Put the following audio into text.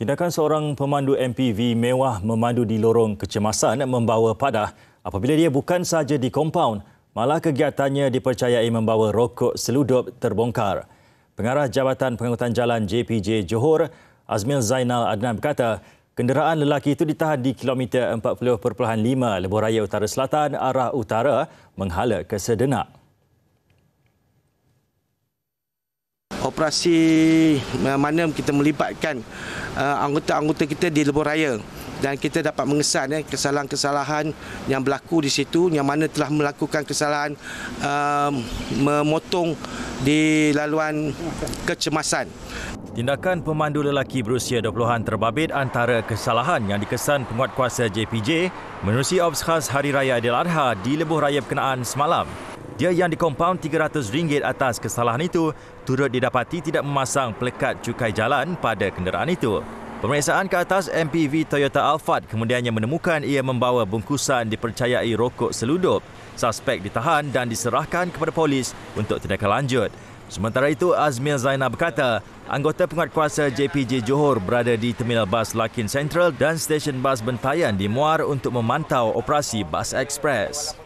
Tindakan seorang pemandu MPV mewah memandu di lorong kecemasan membawa padah apabila dia bukan sahaja di kompaun, malah kegiatannya dipercayai membawa rokok seludup terbongkar. Pengarah Jabatan Pengangkutan Jalan JPJ Johor, Azmil Zainal Adnan berkata, kenderaan lelaki itu ditahan di kilometer 40.5 Lebuh Raya Utara Selatan arah utara menghala ke Sedenak. operasi uh, mana kita melibatkan eh, anggota-anggota kita di lebuh raya dan kita dapat mengesan eh, kesalahan-kesalahan yang berlaku di situ yang mana telah melakukan kesalahan memotong di laluan kecemasan. Tindakan pemandu lelaki berusia 20-an terbabit antara kesalahan yang dikesan penguatkuasa JPJ menerusi Ops Khas Hari Raya Adil Adha di Lebuh Raya Perkenaan semalam. Dia yang dikompaun RM300 atas kesalahan itu turut didapati tidak memasang pelekat cukai jalan pada kenderaan itu. Pemeriksaan ke atas MPV Toyota Alphard kemudiannya menemukan ia membawa bungkusan dipercayai rokok seludup. Suspek ditahan dan diserahkan kepada polis untuk tindakan lanjut. Sementara itu, Azmil Zainab berkata, anggota penguatkuasa JPJ Johor berada di terminal bas Larkin Central dan stesen bas Bentayan di Muar untuk memantau operasi bas ekspres.